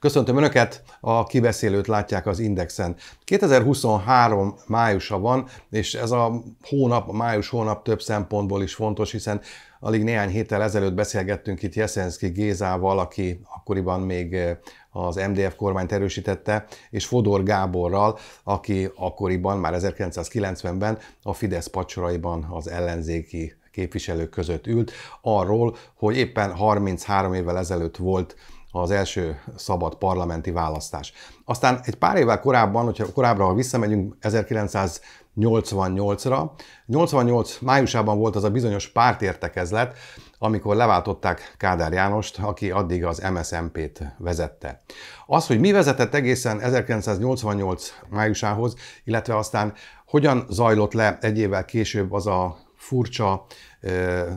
Köszöntöm Önöket, a kibeszélőt látják az Indexen. 2023 májusa van, és ez a hónap, a május hónap több szempontból is fontos, hiszen alig néhány héttel ezelőtt beszélgettünk itt Jeszenszki Gézával, aki akkoriban még eh, az MDF kormányt erősítette, és Fodor Gáborral, aki akkoriban, már 1990-ben a Fidesz pacsoraiban az ellenzéki képviselők között ült, arról, hogy éppen 33 évvel ezelőtt volt az első szabad parlamenti választás. Aztán egy pár évvel korábban, hogyha korábbra ha visszamegyünk 1988-ra, 88 májusában volt az a bizonyos pártértekezlet, amikor leváltották Kádár Jánost, aki addig az MSMP-t vezette. Az, hogy mi vezetett egészen 1988 májusához, illetve aztán hogyan zajlott le egy évvel később az a furcsa,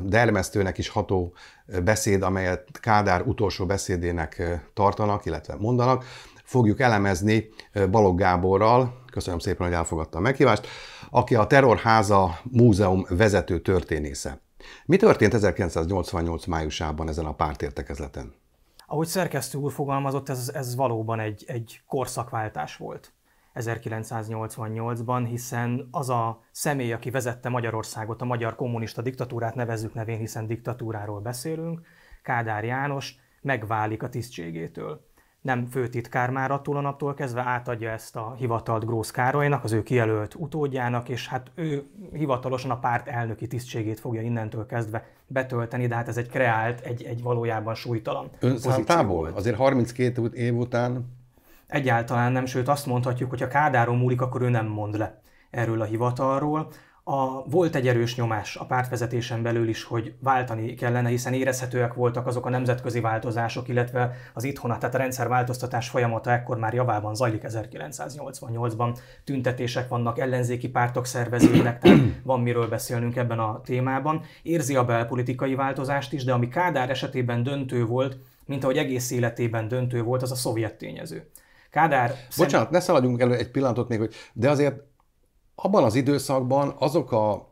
dermesztőnek is ható beszéd, amelyet Kádár utolsó beszédének tartanak, illetve mondanak. Fogjuk elemezni Balogh Gáborral, köszönöm szépen, hogy elfogadta a meghívást, aki a Terrorháza Múzeum vezető történésze. Mi történt 1988 májusában ezen a pártértekezleten? Ahogy szerkesztő úr fogalmazott, ez, ez valóban egy, egy korszakváltás volt. 1988-ban, hiszen az a személy, aki vezette Magyarországot, a magyar kommunista diktatúrát nevezzük nevén, hiszen diktatúráról beszélünk, Kádár János megválik a tisztségétől. Nem főtitkár már attól a naptól kezdve átadja ezt a hivatalt Grósz Károlynak, az ő kijelölt utódjának, és hát ő hivatalosan a párt elnöki tisztségét fogja innentől kezdve betölteni, de hát ez egy kreált, egy, egy valójában súlytalan Önszántából? Azért 32 év után Egyáltalán nem, sőt azt mondhatjuk, hogy ha Kádáron múlik, akkor ő nem mond le erről a hivatalról. A, volt egy erős nyomás a pártvezetésen belül is, hogy váltani kellene, hiszen érezhetőek voltak azok a nemzetközi változások, illetve az itthona, tehát a rendszerváltoztatás folyamata ekkor már javában zajlik 1988-ban. Tüntetések vannak, ellenzéki pártok szerveződnek, tehát van miről beszélnünk ebben a témában. Érzi a belpolitikai változást is, de ami Kádár esetében döntő volt, mint ahogy egész életében döntő volt, az a szovjet tényező. Kádár... Bocsánat, ne szaladjunk elő egy pillanatot még, hogy de azért abban az időszakban azok a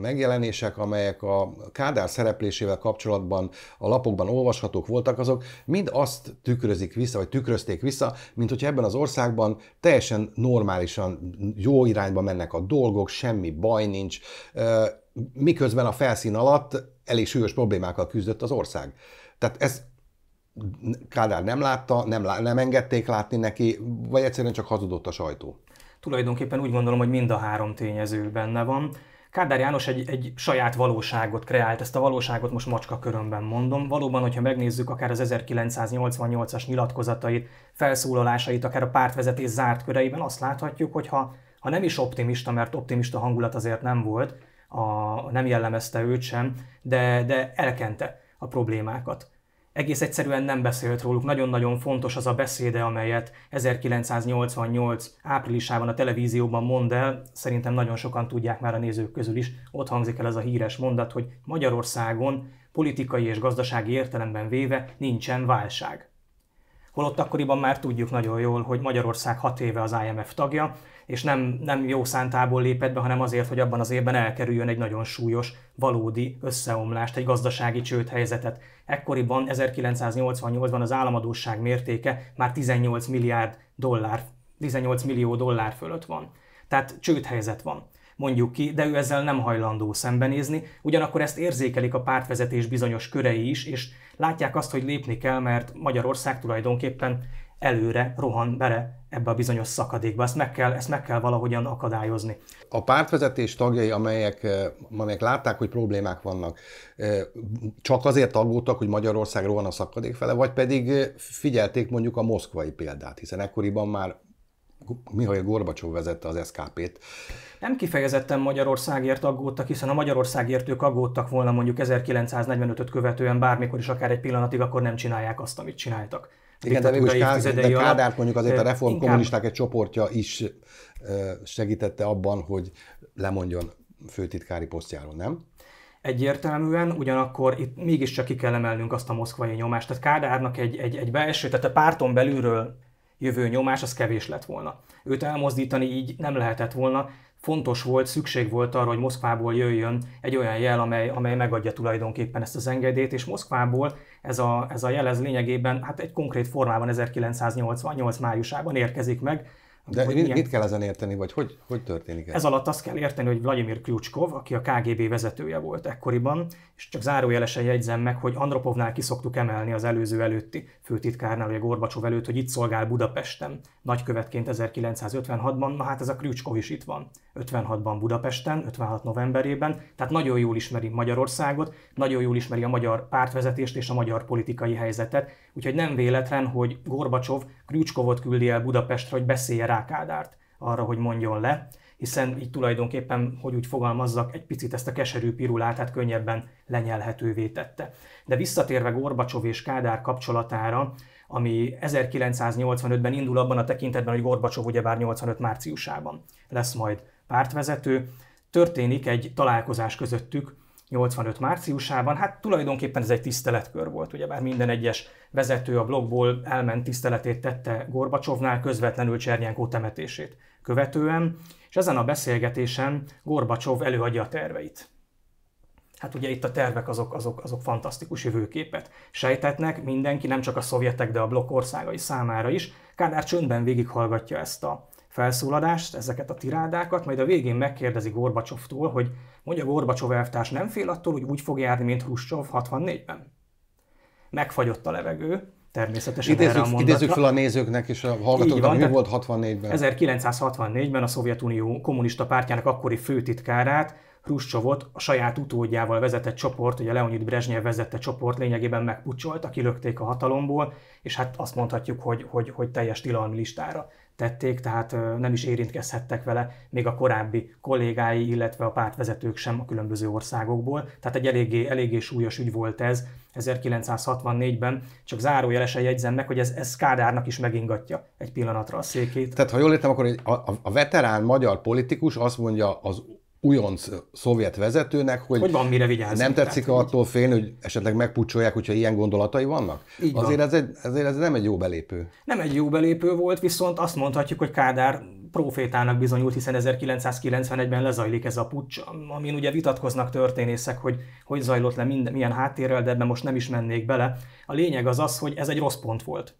megjelenések, amelyek a Kádár szereplésével kapcsolatban a lapokban olvashatók voltak, azok mind azt tükrözik vissza, vagy tükrözték vissza, mint hogy ebben az országban teljesen normálisan jó irányba mennek a dolgok, semmi baj nincs, miközben a felszín alatt elég súlyos problémákkal küzdött az ország. Tehát ez Kádár nem látta, nem, lá, nem engedték látni neki, vagy egyszerűen csak hazudott a sajtó? Tulajdonképpen úgy gondolom, hogy mind a három tényező benne van. Kádár János egy, egy saját valóságot kreált, ezt a valóságot most macska körömben mondom. Valóban, hogyha megnézzük akár az 1988-as nyilatkozatait, felszólalásait, akár a pártvezetés zárt köreiben, azt láthatjuk, hogy ha, ha nem is optimista, mert optimista hangulat azért nem volt, a, nem jellemezte őt sem, de, de elkente a problémákat egész egyszerűen nem beszélt róluk. Nagyon-nagyon fontos az a beszéde, amelyet 1988 áprilisában a televízióban mond el, szerintem nagyon sokan tudják már a nézők közül is, ott hangzik el ez a híres mondat, hogy Magyarországon politikai és gazdasági értelemben véve nincsen válság. Holott akkoriban már tudjuk nagyon jól, hogy Magyarország hat éve az IMF tagja, és nem, nem jó szántából lépett be, hanem azért, hogy abban az évben elkerüljön egy nagyon súlyos, valódi összeomlást, egy gazdasági csődhelyzetet. Ekkoriban 1988-ban az államadóság mértéke már 18 milliárd dollár, 18 millió dollár fölött van. Tehát csődhelyzet van mondjuk ki, de ő ezzel nem hajlandó szembenézni, ugyanakkor ezt érzékelik a pártvezetés bizonyos körei is, és látják azt, hogy lépni kell, mert Magyarország tulajdonképpen előre rohan bele ebbe a bizonyos szakadékba. Ezt meg kell, ezt meg kell valahogyan akadályozni. A pártvezetés tagjai, amelyek, eh, amelyek látták, hogy problémák vannak, eh, csak azért aggódtak, hogy Magyarország rohan a szakadék fele, vagy pedig eh, figyelték mondjuk a moszkvai példát, hiszen ekkoriban már Mihály Gorbacsov vezette az SKP-t. Nem kifejezetten Magyarországért aggódtak, hiszen a Magyarországért ők aggódtak volna mondjuk 1945-öt követően bármikor is akár egy pillanatig, akkor nem csinálják azt, amit csináltak. Igen, de mégis Kádárt mondjuk azért a reformkommunisták egy csoportja is segítette abban, hogy lemondjon főtitkári posztjáról, nem? egyértelműen, ugyanakkor itt mégiscsak ki kell emelnünk azt a moszkvai nyomást. Tehát Kádárnak egy, egy, egy belső, tehát a párton belülről jövő nyomás, az kevés lett volna. Őt elmozdítani így nem lehetett volna, fontos volt, szükség volt arra, hogy Moszkvából jöjjön egy olyan jel, amely, amely megadja tulajdonképpen ezt az engedélyt, és Moszkvából ez a, ez a jel ez lényegében hát egy konkrét formában 1988 májusában érkezik meg, de hogy mit, ilyen... kell ezen érteni, vagy hogy, hogy történik ez? Ez alatt azt kell érteni, hogy Vladimir Klucskov, aki a KGB vezetője volt ekkoriban, és csak zárójelesen jegyzem meg, hogy Andropovnál kiszoktuk emelni az előző előtti főtitkárnál, vagy a Gorbacsov előtt, hogy itt szolgál Budapesten nagykövetként 1956-ban, na hát ez a Klucskov is itt van. 56-ban Budapesten, 56 novemberében, tehát nagyon jól ismeri Magyarországot, nagyon jól ismeri a magyar pártvezetést és a magyar politikai helyzetet, úgyhogy nem véletlen, hogy Gorbacsov Klucskovot küldi el Budapestre, hogy beszélje rá Rákádárt arra, hogy mondjon le, hiszen így tulajdonképpen, hogy úgy fogalmazzak, egy picit ezt a keserű pirulát hát könnyebben lenyelhetővé tette. De visszatérve Gorbacsov és Kádár kapcsolatára, ami 1985-ben indul abban a tekintetben, hogy Gorbacsov ugyebár 85 márciusában lesz majd pártvezető, történik egy találkozás közöttük, 85 márciusában. Hát tulajdonképpen ez egy tiszteletkör volt, ugyebár minden egyes vezető a blogból elment tiszteletét tette Gorbacsovnál közvetlenül Csernyánkó temetését követően, és ezen a beszélgetésen Gorbacsov előadja a terveit. Hát ugye itt a tervek azok, azok, azok fantasztikus jövőképet sejtetnek, mindenki, nem csak a szovjetek, de a blokk országai számára is. Kádár csöndben végighallgatja ezt a felszólalást, ezeket a tirádákat, majd a végén megkérdezi Gorbacsovtól, hogy mondja Gorbacsov elvtárs nem fél attól, hogy úgy fog járni, mint Hruscsov 64-ben. Megfagyott a levegő, természetesen idézzük, erre a mondatra. Idézzük fel a nézőknek és a hallgatóknak, mi volt 64-ben. 1964-ben a Szovjetunió kommunista pártjának akkori főtitkárát, Hruscsovot a saját utódjával vezetett csoport, ugye Leonid Brezsnyev vezette csoport lényegében megpucsolt, kilökték a hatalomból, és hát azt mondhatjuk, hogy, hogy, hogy teljes tilalmi listára tették, tehát nem is érintkezhettek vele még a korábbi kollégái, illetve a pártvezetők sem a különböző országokból. Tehát egy eléggé, eléggé súlyos ügy volt ez 1964-ben. Csak zárójelesen jegyzem meg, hogy ez, ez Kádárnak is megingatja egy pillanatra a székét. Tehát ha jól értem, akkor a, a veterán magyar politikus azt mondja az újonc szovjet vezetőnek, hogy, hogy van mire vigyázni. Nem tetszik tehát, attól félni, hogy esetleg megpucsolják, hogyha ilyen gondolatai vannak? Így van. azért, Ez egy, azért ez nem egy jó belépő. Nem egy jó belépő volt, viszont azt mondhatjuk, hogy Kádár profétának bizonyult, hiszen 1991-ben lezajlik ez a pucs, amin ugye vitatkoznak történészek, hogy hogy zajlott le, minden, milyen háttérrel, de ebben most nem is mennék bele. A lényeg az az, hogy ez egy rossz pont volt.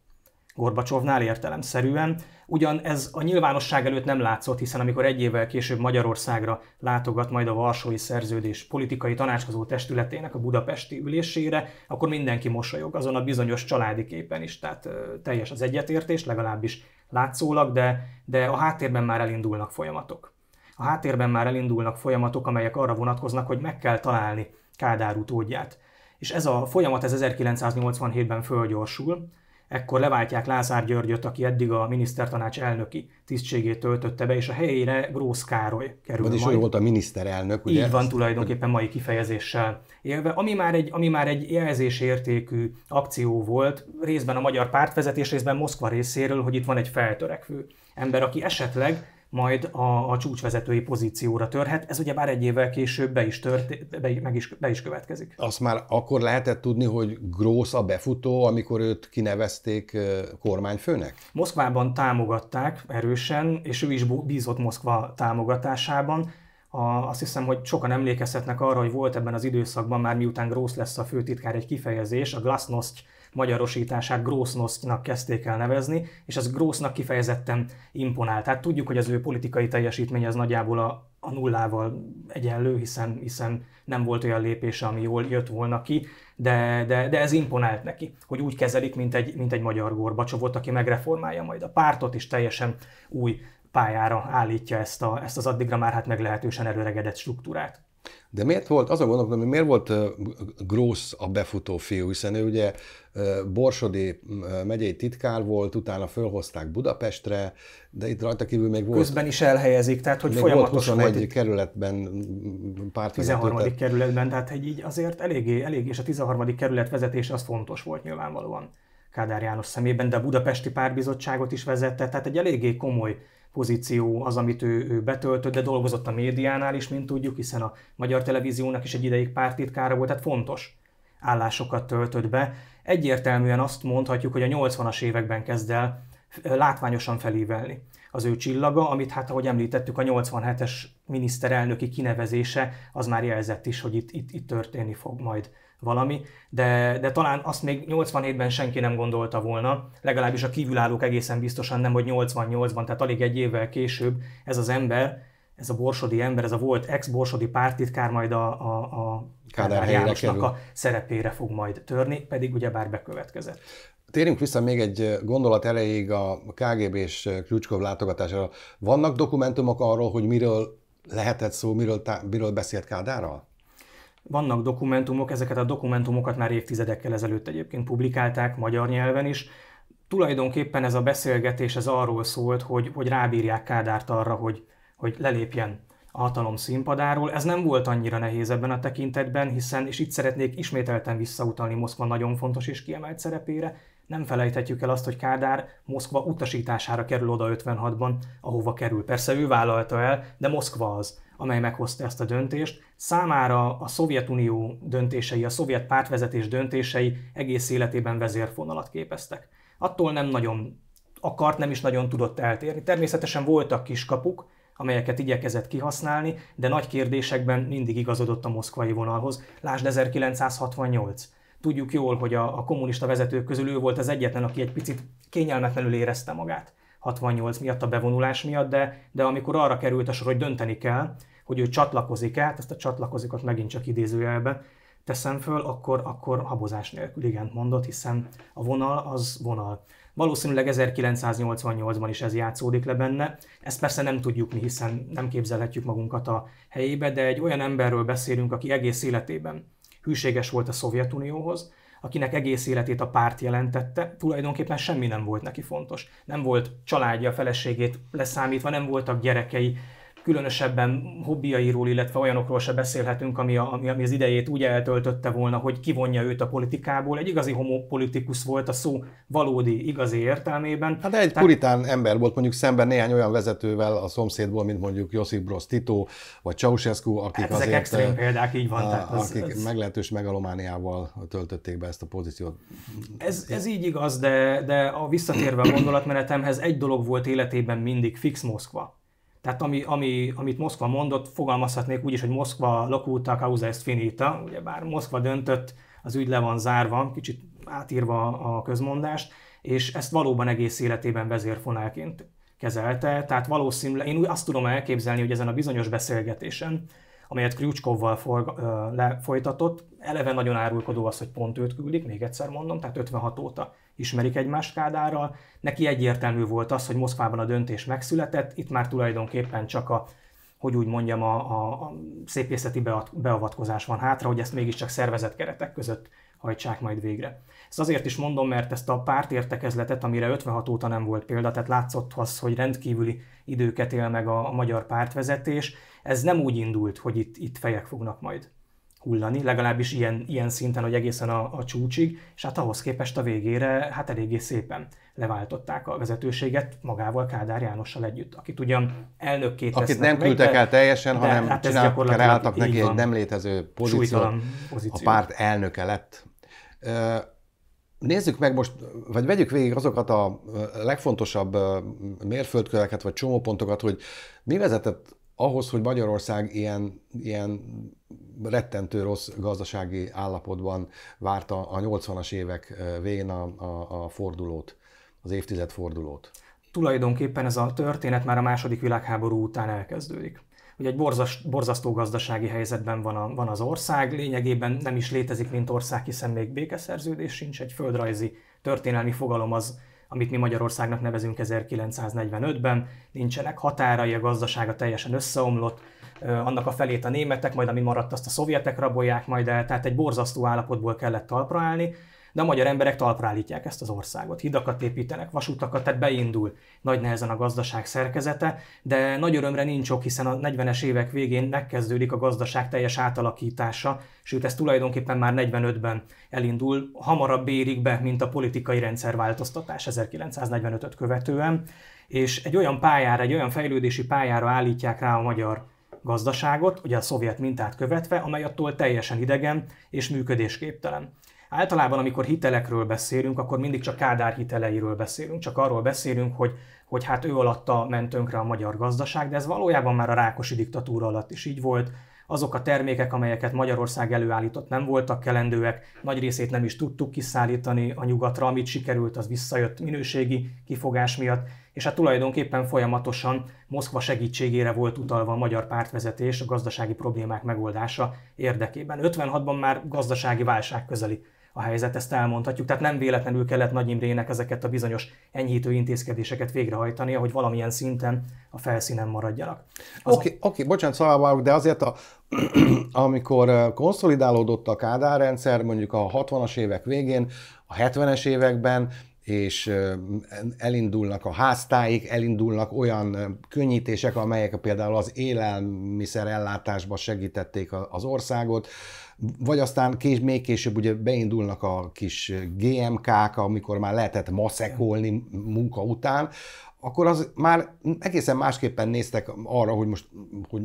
Gorbacsovnál értelemszerűen, Ugyan ez a nyilvánosság előtt nem látszott, hiszen amikor egy évvel később Magyarországra látogat majd a Varsói Szerződés politikai tanácskozó testületének a budapesti ülésére, akkor mindenki mosolyog azon a bizonyos családi képen is, tehát teljes az egyetértés, legalábbis látszólag, de, de a háttérben már elindulnak folyamatok. A háttérben már elindulnak folyamatok, amelyek arra vonatkoznak, hogy meg kell találni Kádár utódját. És ez a folyamat ez 1987-ben fölgyorsul, Ekkor leváltják Lázár Györgyöt, aki eddig a minisztertanács elnöki tisztségét töltötte be, és a helyére Grósz Károly kerül Vagyis ő volt a miniszterelnök, ugye? Így van tulajdonképpen mai kifejezéssel élve, ami már egy, ami már egy jelzésértékű akció volt, részben a magyar pártvezetés, részben Moszkva részéről, hogy itt van egy feltörekvő ember, aki esetleg majd a, a csúcsvezetői pozícióra törhet. Ez ugye bár egy évvel később be is, tört, be, meg is, be is következik. Azt már akkor lehetett tudni, hogy Grósz a befutó, amikor őt kinevezték kormányfőnek? Moszkvában támogatták erősen, és ő is bízott Moszkva támogatásában. A, azt hiszem, hogy sokan emlékezhetnek arra, hogy volt ebben az időszakban már miután Grósz lesz a főtitkár egy kifejezés, a glasnost magyarosítását Grossnosztnak kezdték el nevezni, és az Grósznak kifejezetten imponált. Tehát tudjuk, hogy az ő politikai teljesítmény az nagyjából a, a nullával egyenlő, hiszen, hiszen nem volt olyan lépése, ami jól jött volna ki, de, de, de ez imponált neki, hogy úgy kezelik, mint egy, mint egy magyar Gorbacsovot, aki megreformálja majd a pártot, és teljesen új pályára állítja ezt, a, ezt az addigra már hát meglehetősen előregedett struktúrát. De miért volt, azon gondolkodom, hogy miért volt Grósz a befutó fiú, hiszen ő ugye Borsodi megyei titkár volt, utána fölhozták Budapestre, de itt rajta kívül még volt... Közben is elhelyezik, tehát hogy folyamatosan... volt 21 volt kerületben párt 13. Tehát... kerületben, tehát hogy így azért eléggé, eléggé, és a 13. kerület vezetése az fontos volt nyilvánvalóan. Kádár János szemében, de a budapesti párbizottságot is vezette, tehát egy eléggé komoly pozíció az, amit ő, ő betöltött, de dolgozott a médiánál is, mint tudjuk, hiszen a Magyar Televíziónak is egy ideig pártitkára volt, tehát fontos állásokat töltött be. Egyértelműen azt mondhatjuk, hogy a 80-as években kezd el látványosan felívelni az ő csillaga, amit hát ahogy említettük, a 87-es miniszterelnöki kinevezése az már jelzett is, hogy itt, itt, itt történni fog majd valami, de, de talán azt még 87-ben senki nem gondolta volna, legalábbis a kívülállók egészen biztosan nem, hogy 88-ban, tehát alig egy évvel később ez az ember, ez a borsodi ember, ez a volt ex-borsodi pártitkár majd a, a, a Kádár Jánosnak a szerepére fog majd törni, pedig ugyebár bekövetkezett. Térjünk vissza még egy gondolat erejéig a KGB és Krючkov látogatására. Vannak dokumentumok arról, hogy miről lehetett szó, miről, miről beszélt Kádárral? Vannak dokumentumok, ezeket a dokumentumokat már évtizedekkel ezelőtt egyébként publikálták magyar nyelven is. Tulajdonképpen ez a beszélgetés ez arról szólt, hogy, hogy rábírják Kádárt arra, hogy, hogy lelépjen a hatalom színpadáról. Ez nem volt annyira nehéz ebben a tekintetben, hiszen, és itt szeretnék ismételten visszautalni Moszkva nagyon fontos és kiemelt szerepére, nem felejthetjük el azt, hogy Kádár Moszkva utasítására kerül oda 56-ban, ahova kerül. Persze ő vállalta el, de Moszkva az amely meghozta ezt a döntést. Számára a Szovjetunió döntései, a szovjet pártvezetés döntései egész életében vezérfonalat képeztek. Attól nem nagyon akart, nem is nagyon tudott eltérni. Természetesen voltak kiskapuk, amelyeket igyekezett kihasználni, de nagy kérdésekben mindig igazodott a moszkvai vonalhoz. Lásd 1968. Tudjuk jól, hogy a, a kommunista vezetők közül ő volt az egyetlen, aki egy picit kényelmetlenül érezte magát. 68 miatt, a bevonulás miatt, de, de amikor arra került a sor, hogy dönteni kell, hogy ő csatlakozik át, ezt a csatlakozikot megint csak idézőjelbe teszem föl, akkor, akkor habozás nélkül igent mondott, hiszen a vonal az vonal. Valószínűleg 1988-ban is ez játszódik le benne. Ezt persze nem tudjuk mi, hiszen nem képzelhetjük magunkat a helyébe, de egy olyan emberről beszélünk, aki egész életében hűséges volt a Szovjetunióhoz, akinek egész életét a párt jelentette, tulajdonképpen semmi nem volt neki fontos. Nem volt családja, feleségét leszámítva, nem voltak gyerekei, különösebben hobbiairól, illetve olyanokról se beszélhetünk, ami, a, ami, ami az idejét úgy eltöltötte volna, hogy kivonja őt a politikából. Egy igazi homopolitikus volt a szó valódi, igazi értelmében. Hát egy Tehát... puritán ember volt mondjuk szemben néhány olyan vezetővel a szomszédból, mint mondjuk Josip Broz Tito, vagy Ceausescu, akik hát ezek azért, extrém példák, így van. A, tehát ez, akik ez... meglehetős megalomániával töltötték be ezt a pozíciót. Ez, ez így igaz, de, de a visszatérve a gondolatmenetemhez egy dolog volt életében mindig fix Moszkva. Tehát ami, ami, amit Moszkva mondott, fogalmazhatnék úgy is, hogy Moszkva locuta causa est finita, ugye bár Moszkva döntött, az ügy le van zárva, kicsit átírva a közmondást, és ezt valóban egész életében vezérfonálként kezelte, tehát valószínűleg én úgy azt tudom elképzelni, hogy ezen a bizonyos beszélgetésen, amelyet Krjucskovval folytatott, lefolytatott, eleve nagyon árulkodó az, hogy pont őt küldik, még egyszer mondom, tehát 56 óta ismerik egymást Kádárral. Neki egyértelmű volt az, hogy Moszkvában a döntés megszületett, itt már tulajdonképpen csak a hogy úgy mondjam, a, a, a szépészeti beavatkozás van hátra, hogy ezt mégiscsak szervezett keretek között hajtsák majd végre. Ezt azért is mondom, mert ezt a értekezletet, amire 56 óta nem volt példa, tehát látszott az, hogy rendkívüli időket él meg a, a magyar pártvezetés, ez nem úgy indult, hogy itt, itt fejek fognak majd hullani, legalábbis ilyen, ilyen szinten, hogy egészen a, a csúcsig, és hát ahhoz képest a végére hát eléggé szépen leváltották a vezetőséget magával Kádár Jánossal együtt, akit ugyan elnökként Akit nem küldtek el teljesen, de, hanem hát csináltak, álltak neki van, egy nem létező pozíciót, pozíció. a párt elnöke lett. Nézzük meg most, vagy vegyük végig azokat a legfontosabb mérföldköveket, vagy csomópontokat, hogy mi vezetett ahhoz, hogy Magyarország ilyen, ilyen rettentő rossz gazdasági állapotban várta a 80-as évek végén a, a, a fordulót, az évtized fordulót. Tulajdonképpen ez a történet már a második világháború után elkezdődik. Ugye egy borzas, borzasztó gazdasági helyzetben van, a, van az ország, lényegében nem is létezik, mint ország, hiszen még békeszerződés sincs, egy földrajzi történelmi fogalom az amit mi Magyarországnak nevezünk 1945-ben, nincsenek határai, a gazdasága teljesen összeomlott, annak a felét a németek, majd ami maradt azt a szovjetek rabolják majd el, tehát egy borzasztó állapotból kellett talpra állni, de a magyar emberek talpra állítják ezt az országot. Hidakat építenek, vasutakat, tehát beindul nagy nehezen a gazdaság szerkezete, de nagy örömre nincs ok, hiszen a 40-es évek végén megkezdődik a gazdaság teljes átalakítása, sőt ez tulajdonképpen már 45-ben elindul, hamarabb bérik be, mint a politikai rendszerváltoztatás 1945-öt követően, és egy olyan pályára, egy olyan fejlődési pályára állítják rá a magyar gazdaságot, ugye a szovjet mintát követve, amely attól teljesen idegen és működésképtelen. Általában, amikor hitelekről beszélünk, akkor mindig csak Kádár hiteleiről beszélünk, csak arról beszélünk, hogy, hogy hát ő alatta ment tönkre a magyar gazdaság, de ez valójában már a Rákosi diktatúra alatt is így volt. Azok a termékek, amelyeket Magyarország előállított, nem voltak kelendőek, nagy részét nem is tudtuk kiszállítani a nyugatra, amit sikerült, az visszajött minőségi kifogás miatt, és hát tulajdonképpen folyamatosan Moszkva segítségére volt utalva a magyar pártvezetés a gazdasági problémák megoldása érdekében. 56-ban már gazdasági válság közeli a helyzet, ezt elmondhatjuk. Tehát nem véletlenül kellett Nagy Imrének ezeket a bizonyos enyhítő intézkedéseket végrehajtania, hogy valamilyen szinten a felszínen maradjanak. Az... Oké, okay, okay, bocsánat, szavába szóval de azért a, amikor konszolidálódott a Kádár rendszer, mondjuk a 60-as évek végén, a 70-es években, és elindulnak a háztáik, elindulnak olyan könnyítések, amelyek például az élelmiszerellátásban segítették az országot, vagy aztán kés, még később ugye beindulnak a kis GMK-k, amikor már lehetett maszekolni munka után, akkor az már egészen másképpen néztek arra, hogy most hogy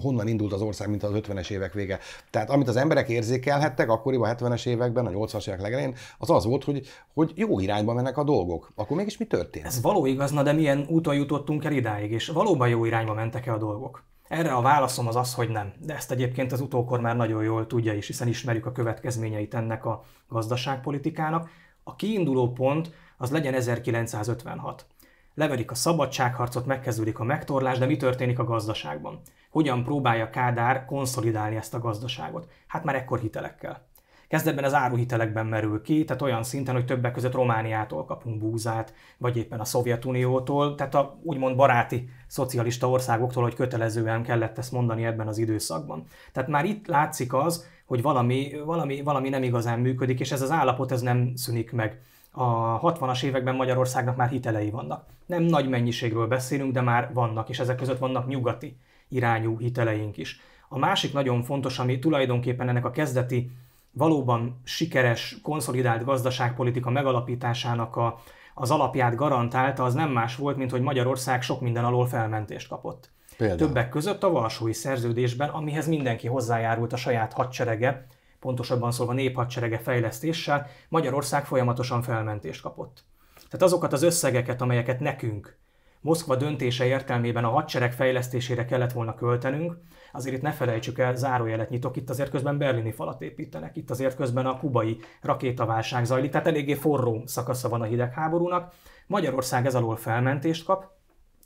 honnan indult az ország, mint az 50-es évek vége. Tehát amit az emberek érzékelhettek akkoriban, 70-es években, a 80-as évek legelén, az az volt, hogy, hogy jó irányba mennek a dolgok. Akkor mégis mi történt? Ez való igaz, na de milyen úton jutottunk el idáig, és valóban jó irányba mentek-e a dolgok? Erre a válaszom az az, hogy nem. De ezt egyébként az utókor már nagyon jól tudja is, hiszen ismerjük a következményeit ennek a gazdaságpolitikának. A kiinduló pont az legyen 1956. Leverik a szabadságharcot, megkezdődik a megtorlás, de mi történik a gazdaságban? Hogyan próbálja Kádár konszolidálni ezt a gazdaságot? Hát már ekkor hitelekkel. Kezdetben az áruhitelekben merül ki, tehát olyan szinten, hogy többek között Romániától kapunk búzát, vagy éppen a Szovjetuniótól, tehát a úgymond baráti szocialista országoktól, hogy kötelezően kellett ezt mondani ebben az időszakban. Tehát már itt látszik az, hogy valami, valami, valami nem igazán működik, és ez az állapot ez nem szűnik meg. A 60-as években Magyarországnak már hitelei vannak. Nem nagy mennyiségről beszélünk, de már vannak, és ezek között vannak nyugati irányú hiteleink is. A másik nagyon fontos, ami tulajdonképpen ennek a kezdeti valóban sikeres, konszolidált gazdaságpolitika megalapításának a, az alapját garantálta, az nem más volt, mint hogy Magyarország sok minden alól felmentést kapott. Például. Többek között a Valsói Szerződésben, amihez mindenki hozzájárult a saját hadserege, pontosabban szólva néphadserege fejlesztéssel, Magyarország folyamatosan felmentést kapott. Tehát azokat az összegeket, amelyeket nekünk Moszkva döntése értelmében a hadsereg fejlesztésére kellett volna költenünk, azért itt ne felejtsük el, zárójelet nyitok, itt azért közben berlini falat építenek, itt azért közben a kubai rakétaválság zajlik, tehát eléggé forró szakasza van a hidegháborúnak. Magyarország ez alól felmentést kap,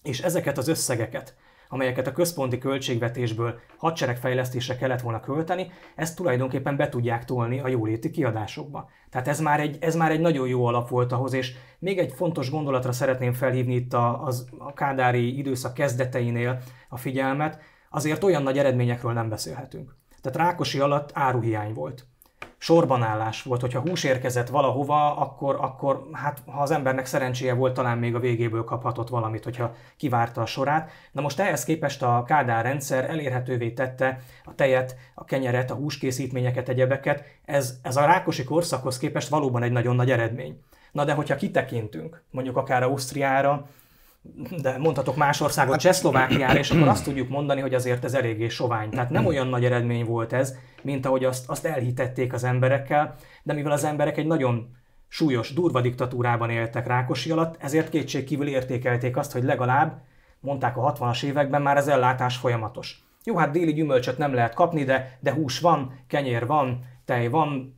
és ezeket az összegeket, amelyeket a központi költségvetésből hadseregfejlesztésre kellett volna költeni, ezt tulajdonképpen be tudják tolni a jóléti kiadásokba. Tehát ez már egy, ez már egy nagyon jó alap volt ahhoz, és még egy fontos gondolatra szeretném felhívni itt a, az, a kádári időszak kezdeteinél a figyelmet, azért olyan nagy eredményekről nem beszélhetünk. Tehát Rákosi alatt áruhiány volt. Sorbanállás volt, hogyha hús érkezett valahova, akkor, akkor hát ha az embernek szerencséje volt, talán még a végéből kaphatott valamit, hogyha kivárta a sorát. Na most ehhez képest a Kádár rendszer elérhetővé tette a tejet, a kenyeret, a húskészítményeket, egyebeket. Ez, ez a Rákosi korszakhoz képest valóban egy nagyon nagy eredmény. Na de hogyha kitekintünk, mondjuk akár Ausztriára, de mondhatok más országot, hát- Csehszlovákiára, és akkor azt tudjuk mondani, hogy azért ez eléggé sovány. Tehát nem mm. olyan nagy eredmény volt ez, mint ahogy azt, azt elhitették az emberekkel, de mivel az emberek egy nagyon súlyos, durva diktatúrában éltek Rákosi alatt, ezért kétségkívül értékelték azt, hogy legalább, mondták a 60-as években, már az ellátás folyamatos. Jó, hát déli gyümölcsöt nem lehet kapni, de, de hús van, kenyér van, tej van,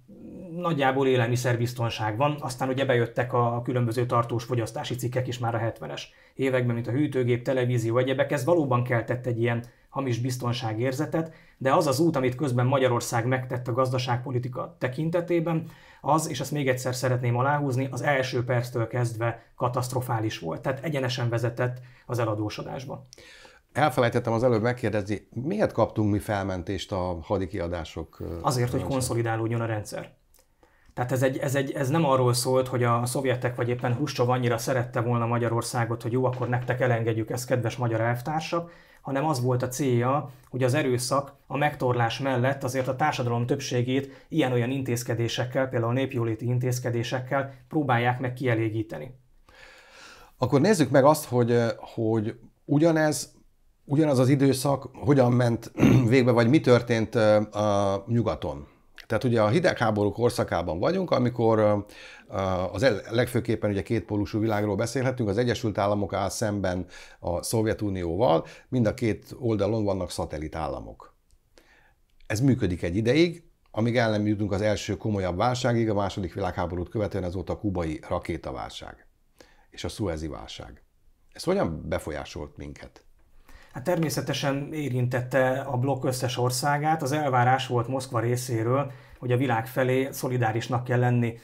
nagyjából élelmiszerbiztonság van, aztán ugye bejöttek a különböző tartós fogyasztási cikkek is már a 70-es években, mint a hűtőgép, televízió, egyebek, ez valóban keltett egy ilyen hamis biztonságérzetet, de az az út, amit közben Magyarország megtett a gazdaságpolitika tekintetében, az, és ezt még egyszer szeretném aláhúzni, az első perctől kezdve katasztrofális volt, tehát egyenesen vezetett az eladósodásba. Elfelejtettem az előbb megkérdezni, miért kaptunk mi felmentést a hadikiadások? Azért, hogy konszolidálódjon a rendszer. Tehát ez, egy, ez, egy, ez nem arról szólt, hogy a szovjetek vagy éppen Huscsov annyira szerette volna Magyarországot, hogy jó, akkor nektek elengedjük ezt, kedves magyar elvtársak, hanem az volt a célja, hogy az erőszak a megtorlás mellett azért a társadalom többségét ilyen-olyan intézkedésekkel, például népjóléti intézkedésekkel próbálják meg kielégíteni. Akkor nézzük meg azt, hogy, hogy ugyanez, ugyanaz az időszak hogyan ment végbe, vagy mi történt a nyugaton tehát ugye a hidegháború korszakában vagyunk, amikor az e- legfőképpen ugye kétpólusú világról beszélhetünk, az Egyesült Államok áll szemben a Szovjetunióval, mind a két oldalon vannak szatellitállamok. Ez működik egy ideig, amíg el nem jutunk az első komolyabb válságig, a második világháborút követően az volt a kubai rakétaválság és a szuezi válság. Ez hogyan befolyásolt minket? Hát természetesen érintette a blokk összes országát. Az elvárás volt Moszkva részéről, hogy a világ felé szolidárisnak kell lenni.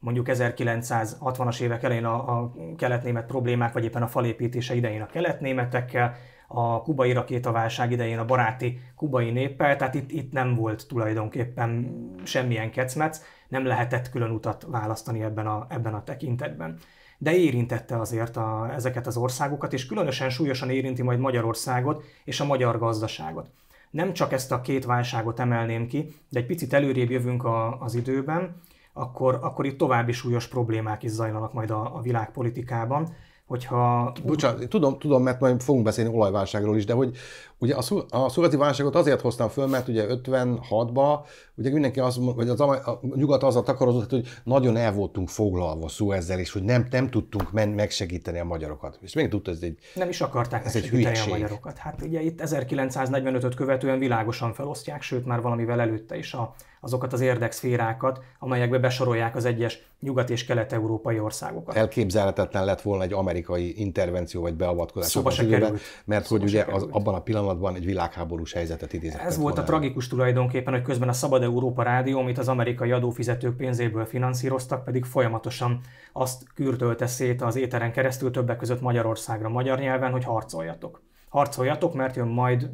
Mondjuk 1960-as évek elején a, a keletnémet problémák, vagy éppen a falépítése idején a keletnémetekkel, a kubai rakétaválság idején a baráti kubai néppel, tehát itt, itt nem volt tulajdonképpen semmilyen kecmec, nem lehetett külön utat választani ebben a, ebben a tekintetben de érintette azért a, ezeket az országokat, és különösen súlyosan érinti majd Magyarországot és a magyar gazdaságot. Nem csak ezt a két válságot emelném ki, de egy picit előrébb jövünk a, az időben, akkor, akkor itt további súlyos problémák is zajlanak majd a, a világpolitikában hogyha... Bocsánat, tudom, tudom, mert majd fogunk beszélni olajválságról is, de hogy ugye a, szú, a válságot azért hoztam föl, mert ugye 56-ban ugye mindenki az, vagy az, a nyugat azzal takarozott, hogy nagyon el voltunk foglalva szó ezzel, és hogy nem, nem tudtunk men, megsegíteni a magyarokat. És még tudta, ez egy Nem is akarták ez egy a magyarokat. Hát ugye itt 1945-öt követően világosan felosztják, sőt már valamivel előtte is a azokat az érdekszférákat, amelyekbe besorolják az egyes nyugat- és kelet-európai országokat. Elképzelhetetlen lett volna egy amerikai intervenció vagy beavatkozás szóba se időben, került. mert szóba hogy ugye került. az, abban a pillanatban egy világháborús helyzetet idézett. Ez volt a tragikus tragikus tulajdonképpen, hogy közben a Szabad Európa Rádió, amit az amerikai adófizetők pénzéből finanszíroztak, pedig folyamatosan azt kürtölte szét az éteren keresztül többek között Magyarországra magyar nyelven, hogy harcoljatok harcoljatok, mert jön majd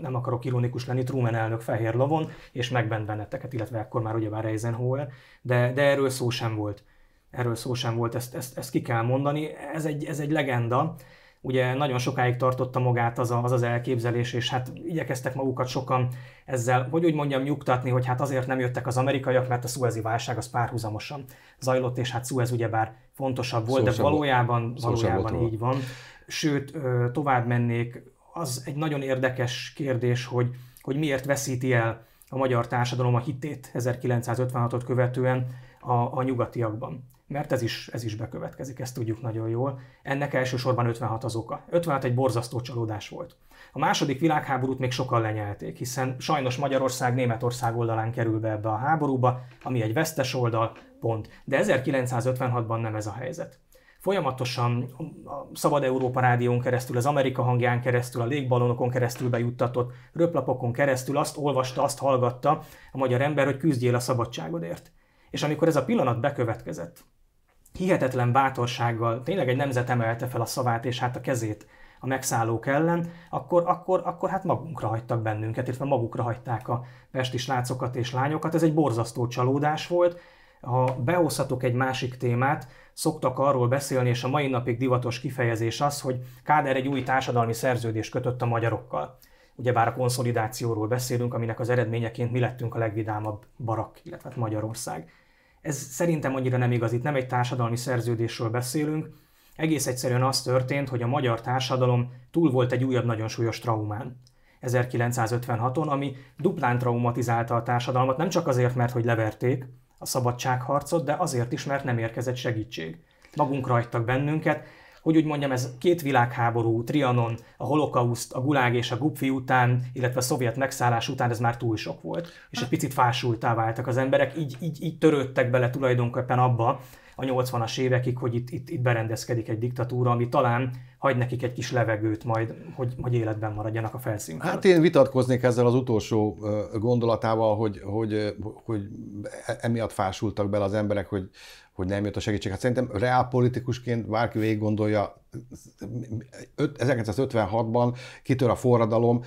nem akarok ironikus lenni, Truman elnök fehér lavon, és megbent benneteket, illetve akkor már ugyebár Eisenhower, de, de erről szó sem volt. Erről szó sem volt, ezt, ezt, ezt ki kell mondani. Ez egy, ez egy legenda. Ugye nagyon sokáig tartotta magát az, a, az az elképzelés, és hát igyekeztek magukat sokan ezzel, hogy úgy mondjam, nyugtatni, hogy hát azért nem jöttek az amerikaiak, mert a szuezi válság az párhuzamosan zajlott, és hát szuez ugyebár fontosabb volt, szóval de valójában, valójában így van. Sőt, tovább mennék, az egy nagyon érdekes kérdés, hogy, hogy miért veszíti el a magyar társadalom a hitét 1956-ot követően a, a nyugatiakban. Mert ez is, ez is bekövetkezik, ezt tudjuk nagyon jól. Ennek elsősorban 56 az oka. 56 egy borzasztó csalódás volt. A második világháborút még sokan lenyelték, hiszen sajnos Magyarország Németország oldalán kerül be ebbe a háborúba, ami egy vesztes oldal, pont. De 1956-ban nem ez a helyzet folyamatosan a Szabad Európa Rádión keresztül, az Amerika hangján keresztül, a légballonokon keresztül bejuttatott, röplapokon keresztül azt olvasta, azt hallgatta a magyar ember, hogy küzdjél a szabadságodért. És amikor ez a pillanat bekövetkezett, hihetetlen bátorsággal tényleg egy nemzet emelte fel a szavát és hát a kezét a megszállók ellen, akkor, akkor, akkor hát magunkra hagytak bennünket, illetve magukra hagyták a pestis látszokat és lányokat. Ez egy borzasztó csalódás volt, ha behozhatok egy másik témát, szoktak arról beszélni, és a mai napig divatos kifejezés az, hogy Kádár egy új társadalmi szerződést kötött a magyarokkal. Ugyebár a konszolidációról beszélünk, aminek az eredményeként mi lettünk a legvidámabb barak, illetve hát Magyarország. Ez szerintem annyira nem igaz, itt nem egy társadalmi szerződésről beszélünk, egész egyszerűen az történt, hogy a magyar társadalom túl volt egy újabb nagyon súlyos traumán. 1956-on, ami duplán traumatizálta a társadalmat, nem csak azért, mert hogy leverték, a szabadságharcot, de azért is, mert nem érkezett segítség. Magunk rajtak bennünket, hogy úgy mondjam, ez két világháború, Trianon, a holokauszt, a gulág és a gupfi után, illetve a szovjet megszállás után ez már túl sok volt, és egy picit fásultá váltak az emberek, így, így, így törődtek bele tulajdonképpen abba, a 80-as évekig, hogy itt, itt, itt berendezkedik egy diktatúra, ami talán hagy nekik egy kis levegőt majd, hogy, hogy életben maradjanak a felszínen. Hát én vitatkoznék ezzel az utolsó gondolatával, hogy, hogy, hogy e-, emiatt fásultak bele az emberek, hogy, hogy nem jött a segítség. Hát szerintem reálpolitikusként bárki végig gondolja, 1956-ban kitör a forradalom,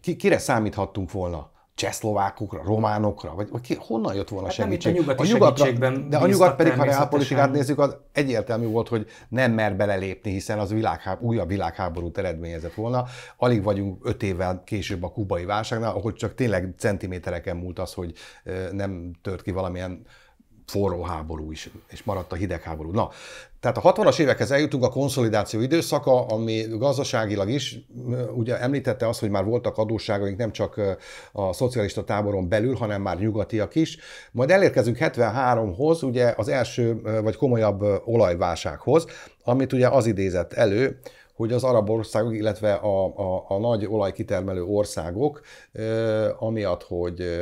ki, kire számíthattunk volna? csehszlovákokra, románokra, vagy, vagy ki, honnan jött volna hát segítség? Nem, a, a nyugatra, de a nyugat pedig, ha reálpolitikát nézzük, az egyértelmű volt, hogy nem mer belelépni, hiszen az világhá, újabb világháborút eredményezett volna. Alig vagyunk öt évvel később a kubai válságnál, ahol csak tényleg centimétereken múlt az, hogy nem tört ki valamilyen forró háború is, és maradt a hidegháború. Na, tehát a 60-as évekhez eljutunk a konszolidáció időszaka, ami gazdaságilag is, ugye említette azt, hogy már voltak adósságaink nem csak a szocialista táboron belül, hanem már nyugatiak is. Majd elérkezünk 73-hoz, ugye az első vagy komolyabb olajválsághoz, amit ugye az idézett elő, hogy az arab országok, illetve a, a, a nagy olajkitermelő országok, ö, amiatt, hogy,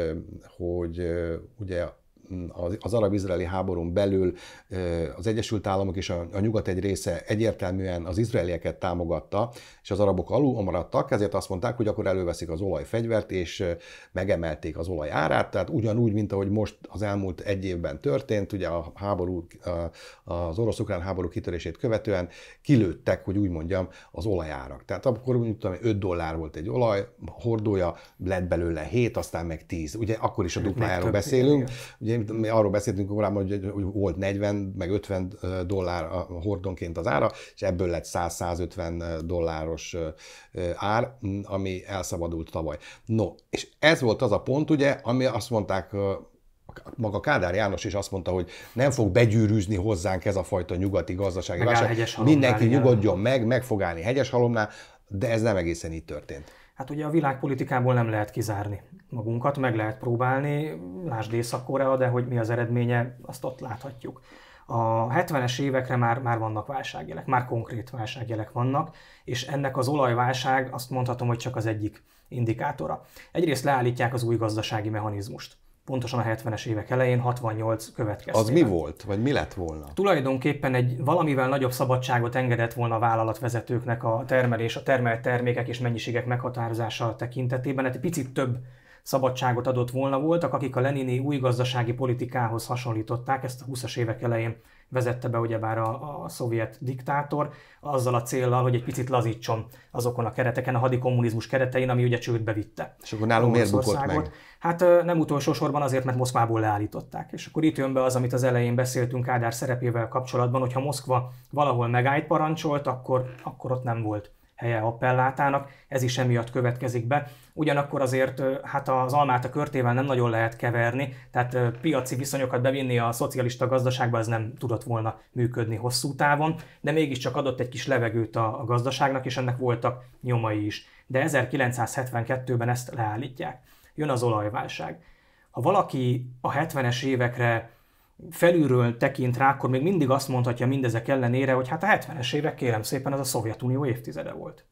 hogy ugye az arab-izraeli háborún belül az Egyesült Államok és a, nyugat egy része egyértelműen az izraelieket támogatta, és az arabok alul maradtak, ezért azt mondták, hogy akkor előveszik az olajfegyvert, és megemelték az olaj árát, tehát ugyanúgy, mint ahogy most az elmúlt egy évben történt, ugye a háború, az orosz-ukrán háború kitörését követően kilőttek, hogy úgy mondjam, az olajárak. Tehát akkor úgy tudom, 5 dollár volt egy olaj hordója, lett belőle 7, aztán meg 10. Ugye akkor is a duplájáról beszélünk. Ugye egyébként mi arról beszéltünk korábban, hogy, hogy volt 40, meg 50 dollár a hordonként az ára, és ebből lett 100-150 dolláros ár, ami elszabadult tavaly. No, és ez volt az a pont, ugye, ami azt mondták maga Kádár János is azt mondta, hogy nem fog begyűrűzni hozzánk ez a fajta nyugati gazdasági válság. Mindenki nyugodjon meg, meg fog állni hegyes halomnál, de ez nem egészen így történt. Hát ugye a világpolitikából nem lehet kizárni magunkat, meg lehet próbálni, lásd Észak-Korea, de hogy mi az eredménye, azt ott láthatjuk. A 70-es évekre már, már vannak válságjelek, már konkrét válságjelek vannak, és ennek az olajválság azt mondhatom, hogy csak az egyik indikátora. Egyrészt leállítják az új gazdasági mechanizmust pontosan a 70-es évek elején, 68 következtében. Az mi volt, vagy mi lett volna? Tulajdonképpen egy valamivel nagyobb szabadságot engedett volna a vállalatvezetőknek a termelés, a termelt termékek és mennyiségek meghatározása tekintetében, hát egy picit több szabadságot adott volna voltak, akik a lenini új gazdasági politikához hasonlították ezt a 20-as évek elején vezette be ugyebár a, a szovjet diktátor, azzal a céllal, hogy egy picit lazítson azokon a kereteken, a hadikommunizmus keretein, ami ugye csődbe vitte. És akkor nálunk miért bukott meg? Hát nem utolsó sorban azért, mert Moszkvából leállították. És akkor itt jön be az, amit az elején beszéltünk Ádár szerepével kapcsolatban, hogyha Moszkva valahol megállt parancsolt, akkor, akkor ott nem volt helye a pellátának, ez is emiatt következik be. Ugyanakkor azért hát az almát a körtével nem nagyon lehet keverni, tehát piaci viszonyokat bevinni a szocialista gazdaságba ez nem tudott volna működni hosszú távon, de mégiscsak adott egy kis levegőt a, a gazdaságnak, és ennek voltak nyomai is. De 1972-ben ezt leállítják. Jön az olajválság. Ha valaki a 70-es évekre felülről tekint rá, akkor még mindig azt mondhatja mindezek ellenére, hogy hát a 70-es évek kérem szépen az a Szovjetunió évtizede volt.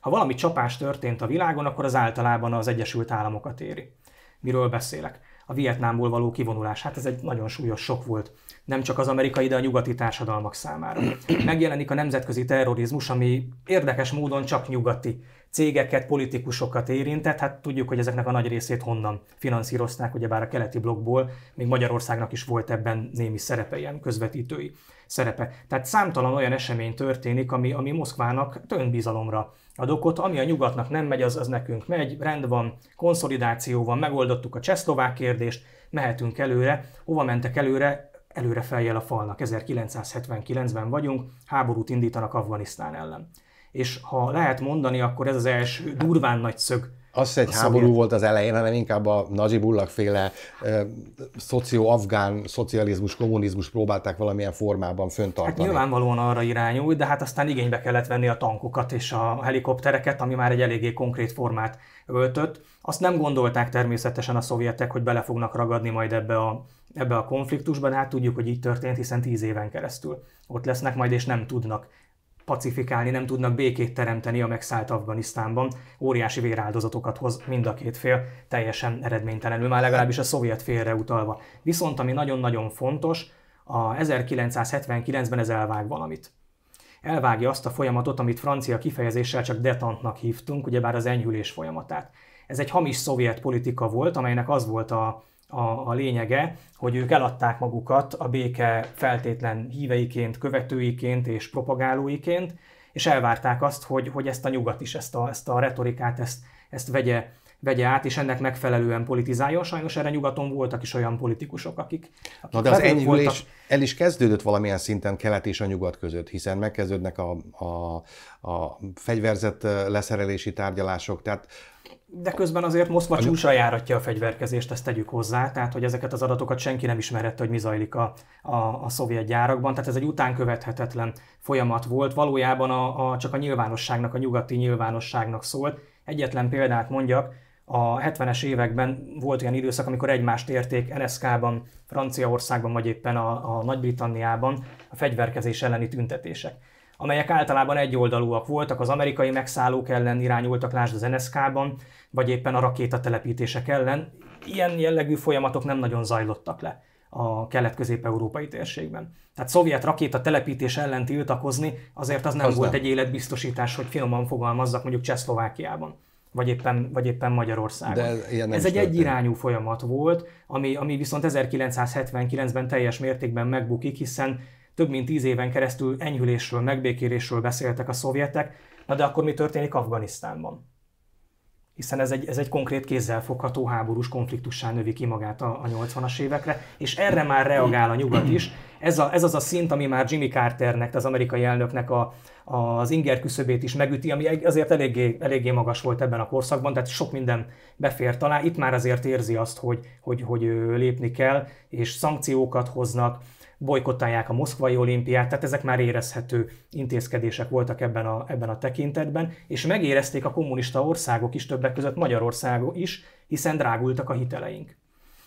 Ha valami csapás történt a világon, akkor az általában az Egyesült Államokat éri. Miről beszélek? A Vietnámból való kivonulás, hát ez egy nagyon súlyos sok volt nem csak az amerikai, de a nyugati társadalmak számára. Megjelenik a nemzetközi terrorizmus, ami érdekes módon csak nyugati cégeket, politikusokat érintett. Hát tudjuk, hogy ezeknek a nagy részét honnan finanszírozták, ugyebár a keleti blokkból, még Magyarországnak is volt ebben némi szerepe, ilyen közvetítői szerepe. Tehát számtalan olyan esemény történik, ami, ami Moszkvának önbizalomra ad okot, ami a nyugatnak nem megy, az, az nekünk megy, rend van, konszolidáció van, megoldottuk a csehszlovák kérdést, mehetünk előre. Hova mentek előre? előre feljel a falnak, 1979-ben vagyunk, háborút indítanak Afganisztán ellen. És ha lehet mondani, akkor ez az első durván nagy szög, az egy a háború szovjet. volt az elején, hanem inkább a Najibullah féle eh, szoció-afgán szocializmus, kommunizmus próbálták valamilyen formában föntartani. Hát nyilvánvalóan arra irányul, de hát aztán igénybe kellett venni a tankokat és a helikoptereket, ami már egy eléggé konkrét formát öltött. Azt nem gondolták természetesen a szovjetek, hogy bele fognak ragadni majd ebbe a, ebbe a konfliktusba, de hát tudjuk, hogy így történt, hiszen tíz éven keresztül ott lesznek majd, és nem tudnak pacifikálni, nem tudnak békét teremteni a megszállt Afganisztánban. Óriási véráldozatokat hoz mind a két fél, teljesen eredménytelenül, már legalábbis a szovjet félre utalva. Viszont ami nagyon-nagyon fontos, a 1979-ben ez elvág valamit. Elvágja azt a folyamatot, amit francia kifejezéssel csak detantnak hívtunk, ugyebár az enyhülés folyamatát. Ez egy hamis szovjet politika volt, amelynek az volt a, a, a lényege, hogy ők eladták magukat a béke feltétlen híveiként, követőiként és propagálóiként, és elvárták azt, hogy, hogy ezt a nyugat is, ezt a, ezt a retorikát, ezt, ezt vegye, vegye át, és ennek megfelelően politizáljon. Sajnos erre nyugaton voltak is olyan politikusok, akik. akik Na de az enyhülés voltak. el is kezdődött valamilyen szinten kelet és a nyugat között, hiszen megkezdődnek a, a, a fegyverzet leszerelési tárgyalások. Tehát de közben azért Moszkva csúcsra járatja a fegyverkezést, ezt tegyük hozzá, tehát hogy ezeket az adatokat senki nem ismerette, hogy mi zajlik a, a, a szovjet gyárakban, tehát ez egy utánkövethetetlen folyamat volt, valójában a, a, csak a nyilvánosságnak, a nyugati nyilvánosságnak szólt. Egyetlen példát mondjak, a 70-es években volt olyan időszak, amikor egymást érték NSZK-ban, Franciaországban, vagy éppen a, a Nagy-Britanniában a fegyverkezés elleni tüntetések amelyek általában egyoldalúak voltak, az amerikai megszállók ellen irányultak, lásd az nszk ban vagy éppen a rakétatelepítések ellen. Ilyen jellegű folyamatok nem nagyon zajlottak le a kelet-közép-európai térségben. Tehát szovjet rakéta telepítés ellen tiltakozni azért az nem az volt nem. egy életbiztosítás, hogy finoman fogalmazzak mondjuk Csehszlovákiában, vagy éppen, vagy éppen Magyarországon. De ez ilyen ez egy egyirányú folyamat volt, ami, ami viszont 1979-ben teljes mértékben megbukik, hiszen több mint tíz éven keresztül enyhülésről, megbékérésről beszéltek a szovjetek, na de akkor mi történik Afganisztánban? Hiszen ez egy, ez egy konkrét kézzelfogható háborús konfliktussá növi ki magát a, a 80-as évekre, és erre már reagál a nyugat is. Ez, a, ez az a szint, ami már Jimmy Carternek, az amerikai elnöknek a, a, az inger küszöbét is megüti, ami azért eléggé, eléggé magas volt ebben a korszakban, tehát sok minden befért Talán Itt már azért érzi azt, hogy, hogy, hogy lépni kell, és szankciókat hoznak, bolykottálják a moszkvai olimpiát, tehát ezek már érezhető intézkedések voltak ebben a, ebben a tekintetben, és megérezték a kommunista országok is, többek között Magyarország is, hiszen drágultak a hiteleink.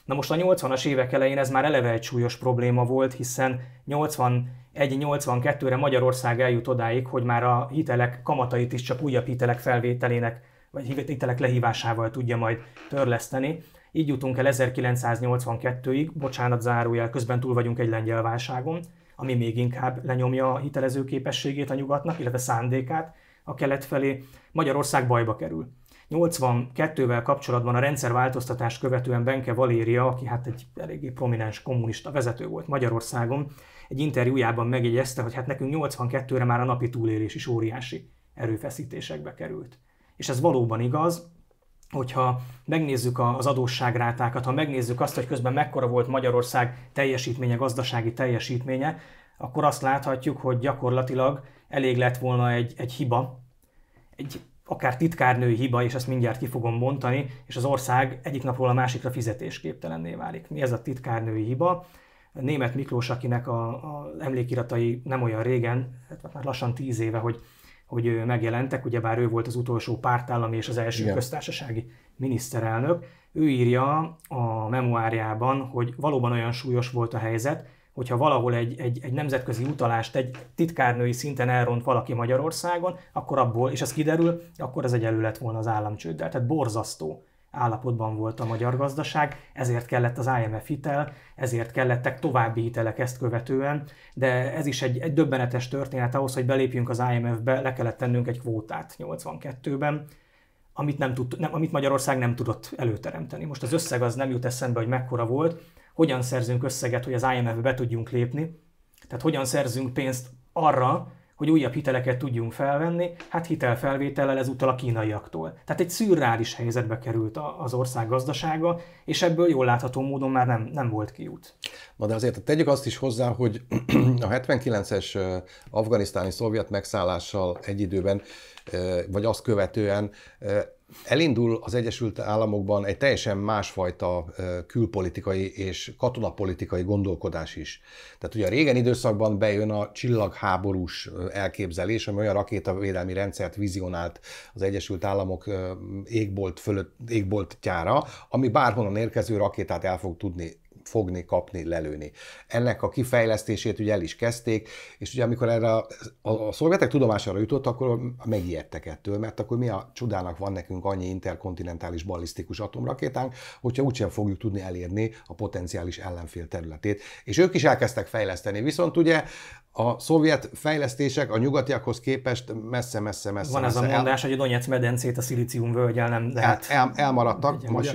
Na most a 80-as évek elején ez már eleve egy súlyos probléma volt, hiszen 81-82-re Magyarország eljut odáig, hogy már a hitelek kamatait is csak újabb hitelek felvételének, vagy hitelek lehívásával tudja majd törleszteni. Így jutunk el 1982-ig, bocsánat zárójel, közben túl vagyunk egy lengyel válságon, ami még inkább lenyomja a hitelező képességét a nyugatnak, illetve szándékát a kelet felé. Magyarország bajba kerül. 82-vel kapcsolatban a rendszerváltoztatást követően Benke Valéria, aki hát egy eléggé prominens kommunista vezető volt Magyarországon, egy interjújában megjegyezte, hogy hát nekünk 82-re már a napi túlélés is óriási erőfeszítésekbe került. És ez valóban igaz, hogyha megnézzük az adósságrátákat, ha megnézzük azt, hogy közben mekkora volt Magyarország teljesítménye, gazdasági teljesítménye, akkor azt láthatjuk, hogy gyakorlatilag elég lett volna egy, egy hiba, egy akár titkárnői hiba, és ezt mindjárt ki fogom mondani, és az ország egyik napról a másikra fizetésképtelenné válik. Mi ez a titkárnői hiba? Német Miklós, akinek a, a emlékiratai nem olyan régen, hát már lassan tíz éve, hogy hogy megjelentek, ugyebár ő volt az utolsó pártállami és az első Igen. köztársasági miniszterelnök. Ő írja a memoárjában, hogy valóban olyan súlyos volt a helyzet, hogyha valahol egy, egy, egy nemzetközi utalást egy titkárnői szinten elront valaki Magyarországon, akkor abból, és ez kiderül, akkor az egy lett volna az államcsőddel. Tehát borzasztó állapotban volt a magyar gazdaság, ezért kellett az IMF hitel, ezért kellettek további hitelek ezt követően, de ez is egy, egy döbbenetes történet ahhoz, hogy belépjünk az IMF-be, le kellett tennünk egy kvótát 82-ben, amit, nem tud, nem, amit Magyarország nem tudott előteremteni. Most az összeg az nem jut eszembe, hogy mekkora volt, hogyan szerzünk összeget, hogy az IMF-be be tudjunk lépni, tehát hogyan szerzünk pénzt arra, hogy újabb hiteleket tudjunk felvenni, hát hitelfelvétellel ezúttal a kínaiaktól. Tehát egy szürreális helyzetbe került az ország gazdasága, és ebből jól látható módon már nem, nem volt kiút. Na de azért tegyük azt is hozzá, hogy a 79-es afganisztáni szovjet megszállással egy időben, vagy azt követően elindul az Egyesült Államokban egy teljesen másfajta külpolitikai és katonapolitikai gondolkodás is. Tehát ugye a régen időszakban bejön a csillagháborús elképzelés, ami olyan rakétavédelmi rendszert vizionált az Egyesült Államok égbolt fölött, égboltjára, ami bárhonnan érkező rakétát el fog tudni fogni, kapni, lelőni. Ennek a kifejlesztését ugye el is kezdték, és ugye amikor erre a, a, a szovjetek tudomására jutott, akkor megijedtek ettől, mert akkor mi a csodának van nekünk annyi interkontinentális ballisztikus atomrakétánk, hogyha úgysem fogjuk tudni elérni a potenciális ellenfél területét. És ők is elkezdtek fejleszteni, viszont ugye a szovjet fejlesztések a nyugatiakhoz képest messze-messze-messze. Van messze, az a mondás, el... hogy a Donetsz medencét a szilícium völgyel nem lehet. El, el, elmaradtak, most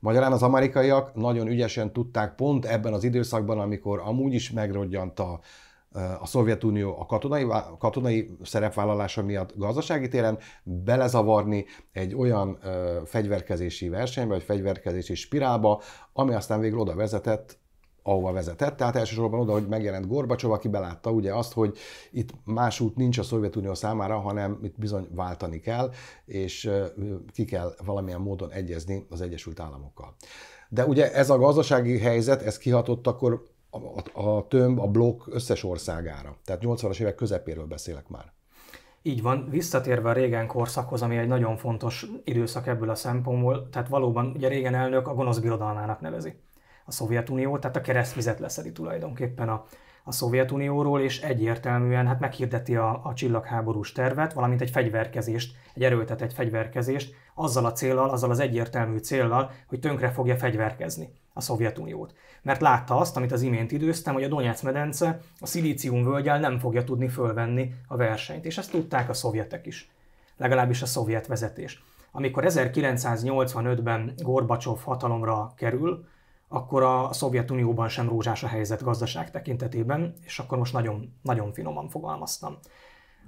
Magyarán az amerikaiak nagyon ügyesen tudták pont ebben az időszakban, amikor amúgy is megrodjant a, a Szovjetunió a katonai, a katonai szerepvállalása miatt gazdasági téren belezavarni egy olyan ö, fegyverkezési versenybe, vagy fegyverkezési spirálba, ami aztán végül oda vezetett, ahova vezetett. Tehát elsősorban oda, hogy megjelent Gorbacsov, aki belátta ugye azt, hogy itt más út nincs a Szovjetunió számára, hanem itt bizony váltani kell, és ki kell valamilyen módon egyezni az Egyesült Államokkal. De ugye ez a gazdasági helyzet, ez kihatott akkor a, a, a tömb, a blokk összes országára. Tehát 80-as évek közepéről beszélek már. Így van, visszatérve a Régen korszakhoz, ami egy nagyon fontos időszak ebből a szempontból, tehát valóban ugye Régen elnök a gonosz birodalmának nevezi a Szovjetunió, tehát a keresztvizet leszedi tulajdonképpen a, a Szovjetunióról, és egyértelműen hát meghirdeti a, a csillagháborús tervet, valamint egy fegyverkezést, egy egy fegyverkezést, azzal a célral, azzal az egyértelmű célral, hogy tönkre fogja fegyverkezni a Szovjetuniót. Mert látta azt, amit az imént időztem, hogy a Donetsz medence a szilícium völgyel nem fogja tudni fölvenni a versenyt, és ezt tudták a szovjetek is, legalábbis a szovjet vezetés. Amikor 1985-ben Gorbacsov hatalomra kerül, akkor a Szovjetunióban sem rózsás a helyzet gazdaság tekintetében, és akkor most nagyon, nagyon finoman fogalmaztam.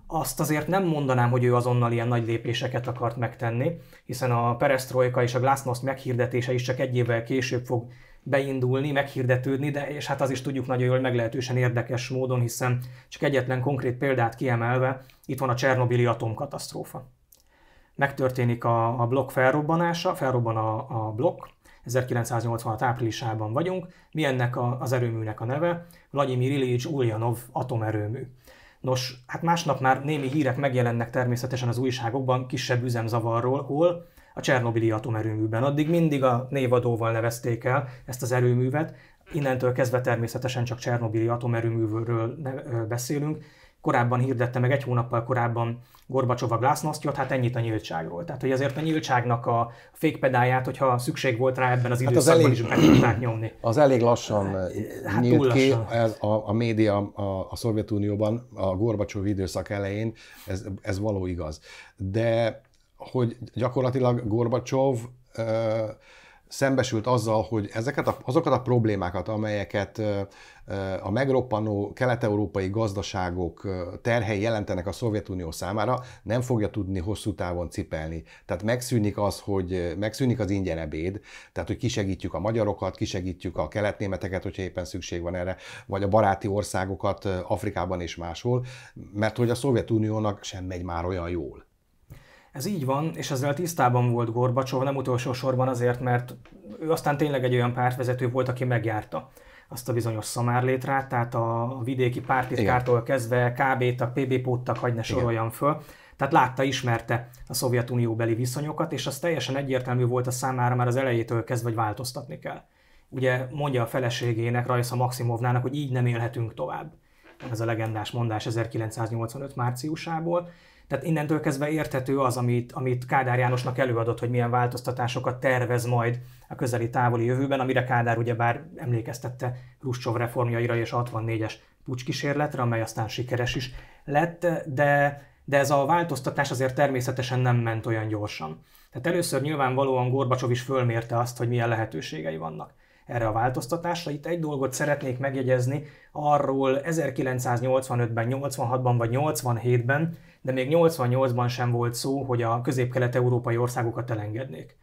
Azt azért nem mondanám, hogy ő azonnal ilyen nagy lépéseket akart megtenni, hiszen a perestroika és a glasnost meghirdetése is csak egy évvel később fog beindulni, meghirdetődni, de és hát az is tudjuk nagyon jól meglehetősen érdekes módon, hiszen csak egyetlen konkrét példát kiemelve, itt van a Csernobili atomkatasztrófa. Megtörténik a, a blokk felrobbanása, felrobban a, a blokk, 1986 áprilisában vagyunk. Mi ennek a, az erőműnek a neve? Vladimir Ilyich Ulyanov atomerőmű. Nos, hát másnap már némi hírek megjelennek természetesen az újságokban kisebb üzemzavarról, hol a Csernobili atomerőműben. Addig mindig a névadóval nevezték el ezt az erőművet, innentől kezdve természetesen csak Csernobili atomerőműről beszélünk, korábban hirdette meg, egy hónappal korábban Gorbacsov a glasznasztjot, hát ennyit a nyíltságról. Tehát, hogy azért a nyíltságnak a fékpedáját, hogyha szükség volt rá ebben az időszakban hát az elég, is meg tudták nyomni. Az elég lassan hát, nyílt hát lassan. ki, ez a, a média a, a Szovjetunióban a Gorbacsov időszak elején, ez, ez való igaz. De hogy gyakorlatilag Gorbacsov szembesült azzal, hogy ezeket a, azokat a problémákat, amelyeket a megroppanó kelet-európai gazdaságok terhei jelentenek a Szovjetunió számára, nem fogja tudni hosszú távon cipelni. Tehát megszűnik az, hogy megszűnik az ingyen ebéd, tehát hogy kisegítjük a magyarokat, kisegítjük a keletnémeteket, hogyha éppen szükség van erre, vagy a baráti országokat Afrikában és máshol, mert hogy a Szovjetuniónak sem megy már olyan jól. Ez így van, és ezzel tisztában volt Gorbacsov, nem utolsó sorban azért, mert ő aztán tényleg egy olyan pártvezető volt, aki megjárta azt a bizonyos szamárlétrát, tehát a vidéki pártitkártól kezdve kb a PB-póttak, hagyne soroljam föl. Tehát látta, ismerte a Szovjetunió beli viszonyokat, és az teljesen egyértelmű volt a számára már az elejétől kezdve, hogy változtatni kell. Ugye mondja a feleségének, Rajsza Maximovnának, hogy így nem élhetünk tovább. Ez a legendás mondás 1985 márciusából. Tehát innentől kezdve érthető az, amit, amit Kádár Jánosnak előadott, hogy milyen változtatásokat tervez majd a közeli távoli jövőben, amire Kádár ugyebár emlékeztette Ruscsov reformjaira és 64-es pucskísérletre, amely aztán sikeres is lett, de, de ez a változtatás azért természetesen nem ment olyan gyorsan. Tehát először nyilvánvalóan Gorbacsov is fölmérte azt, hogy milyen lehetőségei vannak erre a változtatásra. Itt egy dolgot szeretnék megjegyezni arról 1985-ben, 86-ban vagy 87-ben, de még 88-ban sem volt szó, hogy a közép-kelet-európai országokat elengednék.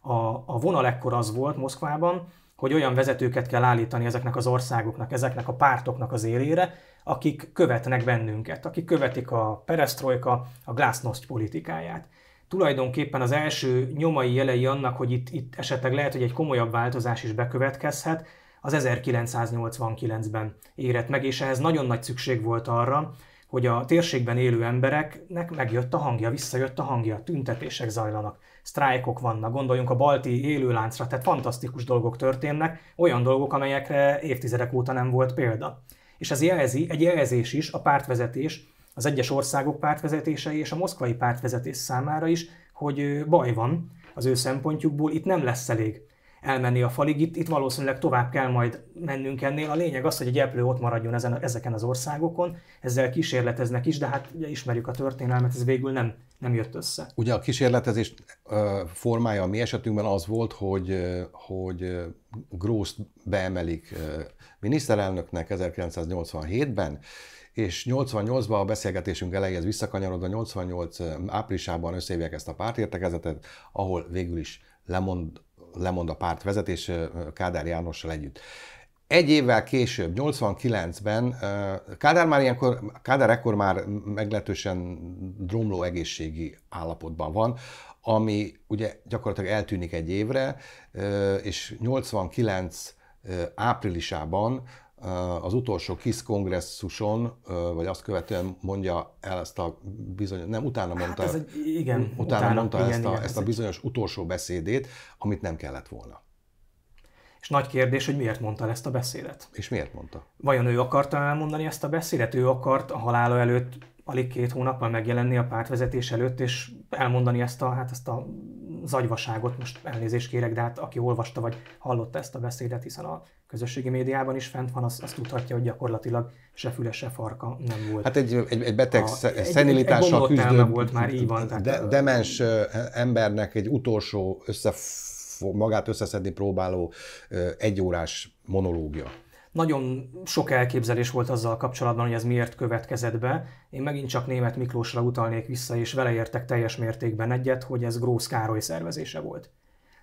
A, a vonal ekkor az volt Moszkvában, hogy olyan vezetőket kell állítani ezeknek az országoknak, ezeknek a pártoknak az élére, akik követnek bennünket, akik követik a perestrojka, a glasnost politikáját. Tulajdonképpen az első nyomai jelei annak, hogy itt, itt esetleg lehet, hogy egy komolyabb változás is bekövetkezhet, az 1989-ben érett meg, és ehhez nagyon nagy szükség volt arra, hogy a térségben élő embereknek megjött a hangja, visszajött a hangja, tüntetések zajlanak, sztrájkok vannak, gondoljunk a balti élőláncra, tehát fantasztikus dolgok történnek, olyan dolgok, amelyekre évtizedek óta nem volt példa. És ez jelzi, egy jelzés is a pártvezetés, az egyes országok pártvezetései és a moszkvai pártvezetés számára is, hogy baj van az ő szempontjukból, itt nem lesz elég elmenni a falig. Itt, itt valószínűleg tovább kell majd mennünk ennél. A lényeg az, hogy egy eplő ott maradjon ezen, ezeken az országokon, ezzel kísérleteznek is, de hát ugye ismerjük a történelmet, ez végül nem, nem jött össze. Ugye a kísérletezés formája a mi esetünkben az volt, hogy, hogy gross beemelik miniszterelnöknek 1987-ben, és 88-ban a beszélgetésünk elejéhez visszakanyarodva, 88 áprilisában összehívják ezt a pártértekezetet, ahol végül is lemond lemond a párt vezetés Kádár Jánossal együtt. Egy évvel később, 89-ben, Kádár már ilyenkor, Kádár ekkor már meglehetősen dromló egészségi állapotban van, ami ugye gyakorlatilag eltűnik egy évre, és 89 áprilisában az utolsó KISZ kongresszuson, vagy azt követően mondja el ezt a bizonyos, nem, utána hát mondta, hát ez egy, igen, utána, utána mondta igen, ezt, igen, a, ezt a bizonyos utolsó beszédét, amit nem kellett volna. És nagy kérdés, hogy miért mondta ezt a beszédet. És miért mondta? Vajon ő akarta elmondani ezt a beszédet? Ő akart a halála előtt alig két hónappal megjelenni a pártvezetés előtt, és elmondani ezt a, hát ezt a zagyvaságot, most elnézést kérek, de hát aki olvasta vagy hallotta ezt a beszédet, hiszen a közösségi médiában is fent van, azt, azt tudhatja, hogy gyakorlatilag se füle, se farka nem volt. Hát egy, egy, egy beteg szenilitással egy, küzdő volt már, így van. Tehát, de, demens embernek egy utolsó össze, magát összeszedni próbáló egyórás monológia. Nagyon sok elképzelés volt azzal kapcsolatban, hogy ez miért következett be. Én megint csak német Miklósra utalnék vissza, és vele értek teljes mértékben egyet, hogy ez Grósz Károly szervezése volt.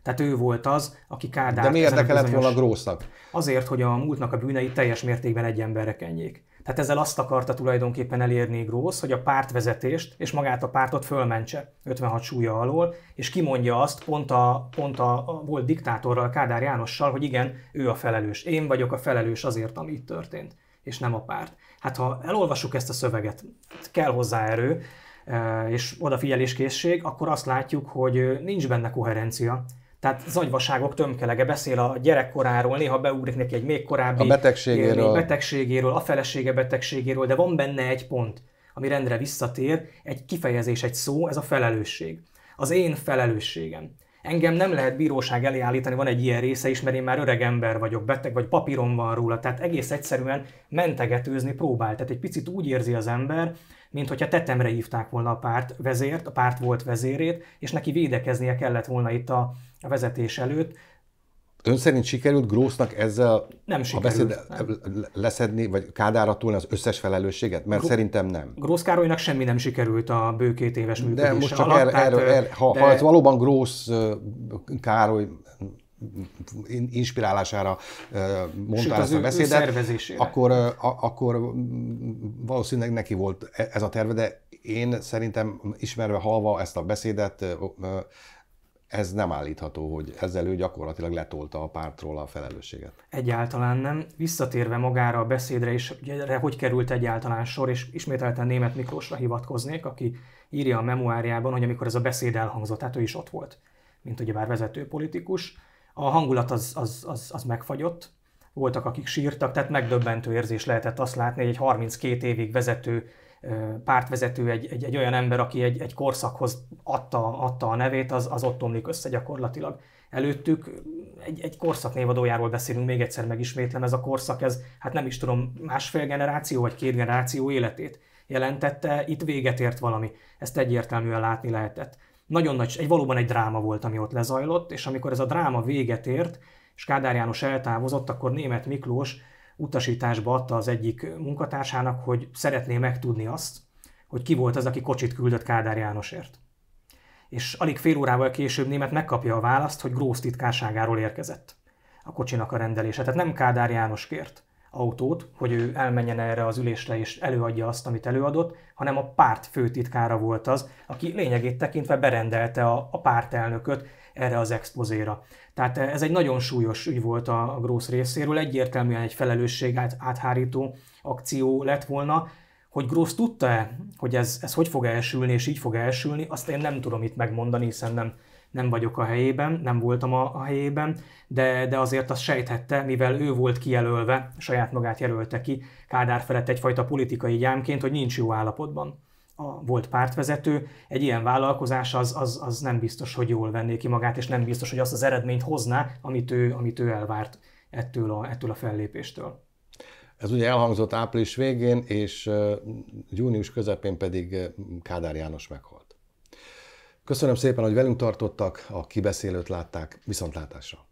Tehát ő volt az, aki kádár. De miért érdekelett bizonyos... volna Grósznak? Azért, hogy a múltnak a bűnei teljes mértékben egy emberre kenjék. Tehát ezzel azt akarta tulajdonképpen elérni Grósz, hogy a pártvezetést és magát a pártot fölmentse 56 súlya alól, és kimondja azt pont a, pont a, volt diktátorral, Kádár Jánossal, hogy igen, ő a felelős. Én vagyok a felelős azért, ami itt történt, és nem a párt. Hát ha elolvasuk ezt a szöveget, kell hozzá erő, eh, és odafigyeléskészség, akkor azt látjuk, hogy eh, nincs benne koherencia. Tehát zagyvaságok tömkelege beszél a gyerekkoráról, néha beúrik neki egy még korábbi a betegségéről. Élmény, betegségéről, a felesége betegségéről, de van benne egy pont, ami rendre visszatér, egy kifejezés, egy szó, ez a felelősség. Az én felelősségem. Engem nem lehet bíróság elé állítani, van egy ilyen része is, mert én már öreg ember vagyok, beteg vagy papíron van róla, tehát egész egyszerűen mentegetőzni próbál. Tehát egy picit úgy érzi az ember, mint hogyha tetemre hívták volna a párt vezért, a párt volt vezérét, és neki védekeznie kellett volna itt a, a vezetés előtt. Ön szerint sikerült Grósznak ezzel nem sikerült, a beszéd nem. leszedni, vagy túlni az összes felelősséget? Mert Gró- szerintem nem. Grósz Károlynak semmi nem sikerült a bő két éves működése De most csak alatt, er, er, er, ha, de... ha ez valóban Grósz Károly inspirálására mondta ezt a beszédet, akkor, akkor valószínűleg neki volt e- ez a terve, de én szerintem ismerve, halva ezt a beszédet, ez nem állítható, hogy ezzel ő gyakorlatilag letolta a pártról a felelősséget. Egyáltalán nem. Visszatérve magára a beszédre, és erre hogy került egyáltalán sor, és ismételten német Miklósra hivatkoznék, aki írja a memoáriában, hogy amikor ez a beszéd elhangzott, hát ő is ott volt, mint ugyebár vezető politikus, a hangulat az, az, az, az megfagyott, voltak, akik sírtak, tehát megdöbbentő érzés lehetett azt látni, hogy egy 32 évig vezető pártvezető, egy, egy, egy olyan ember, aki egy, egy korszakhoz adta, adta a nevét, az, az ott omlik össze gyakorlatilag. Előttük egy, egy korszak névadójáról beszélünk, még egyszer megismétlem, ez a korszak, ez hát nem is tudom, másfél generáció vagy két generáció életét jelentette, itt véget ért valami, ezt egyértelműen látni lehetett. Nagyon nagy, egy valóban egy dráma volt, ami ott lezajlott, és amikor ez a dráma véget ért, és Kádár János eltávozott, akkor német Miklós utasításba adta az egyik munkatársának, hogy szeretné megtudni azt, hogy ki volt az, aki kocsit küldött Kádár Jánosért. És alig fél órával később német megkapja a választ, hogy Grósz titkárságáról érkezett a kocsinak a rendelése. Tehát nem Kádár János kért autót, hogy ő elmenjen erre az ülésre és előadja azt, amit előadott, hanem a párt főtitkára volt az, aki lényegét tekintve berendelte a, a pártelnököt, erre az expozéra. Tehát eh, ez egy nagyon súlyos ügy volt a, Grósz részéről, egyértelműen egy felelősség át, áthárító akció lett volna, hogy Grósz tudta-e, hogy ez, ez hogy fog elsülni, és így fog elsülni, azt én nem tudom itt megmondani, hiszen nem, nem vagyok a helyében, nem voltam a, a helyében, de, de azért azt sejthette, mivel ő volt kijelölve, saját magát jelölte ki, Kádár felett egyfajta politikai gyámként, hogy nincs jó állapotban a volt pártvezető, egy ilyen vállalkozás az, az, az nem biztos, hogy jól venné ki magát, és nem biztos, hogy azt az eredményt hozná, amit ő, amit ő elvárt ettől a, ettől a fellépéstől. Ez ugye elhangzott április végén, és június közepén pedig Kádár János meghalt. Köszönöm szépen, hogy velünk tartottak, a kibeszélőt látták, viszontlátásra!